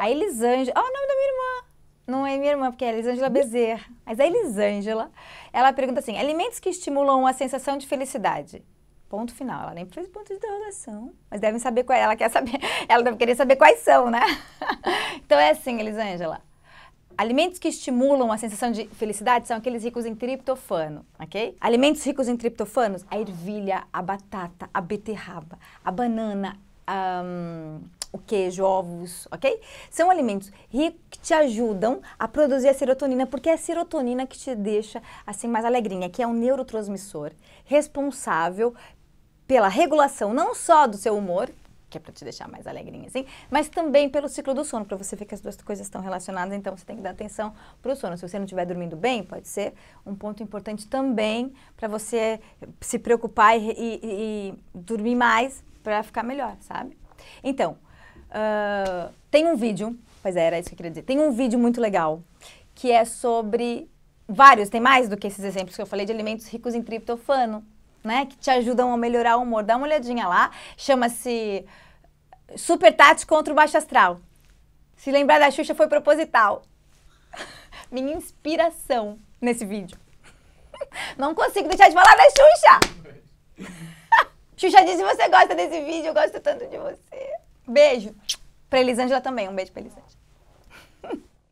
A Elisângela. Olha o nome da minha irmã. Não é minha irmã, porque é Elisângela Bezerra. Mas a Elisângela, ela pergunta assim: alimentos que estimulam a sensação de felicidade. Ponto final. Ela nem fez ponto de interrogação. Mas devem saber qual é. Ela quer saber. Ela deve querer saber quais são, né? então é assim, Elisângela. Alimentos que estimulam a sensação de felicidade são aqueles ricos em triptofano, ok? Alimentos ricos em triptofanos, a ervilha, a batata, a beterraba, a banana, a, um, o queijo, ovos, ok? São alimentos ricos que te ajudam a produzir a serotonina, porque é a serotonina que te deixa assim mais alegrinha, que é um neurotransmissor responsável pela regulação não só do seu humor, que é para te deixar mais alegrinha, assim, mas também pelo ciclo do sono, para você ver que as duas coisas estão relacionadas, então você tem que dar atenção para o sono. Se você não estiver dormindo bem, pode ser um ponto importante também para você se preocupar e, e, e dormir mais para ficar melhor, sabe? Então, tem um vídeo, pois é, era isso que eu queria dizer. Tem um vídeo muito legal que é sobre vários, tem mais do que esses exemplos que eu falei de alimentos ricos em triptofano, né? Que te ajudam a melhorar o humor. Dá uma olhadinha lá, chama-se Super Tati contra o Baixo Astral. Se lembrar da Xuxa foi proposital. Minha inspiração nesse vídeo. Não consigo deixar de falar da Xuxa! Xuxa disse: você gosta desse vídeo, eu gosto tanto de você. Beijo. Pra Elisângela também, um beijo pra Elisângela.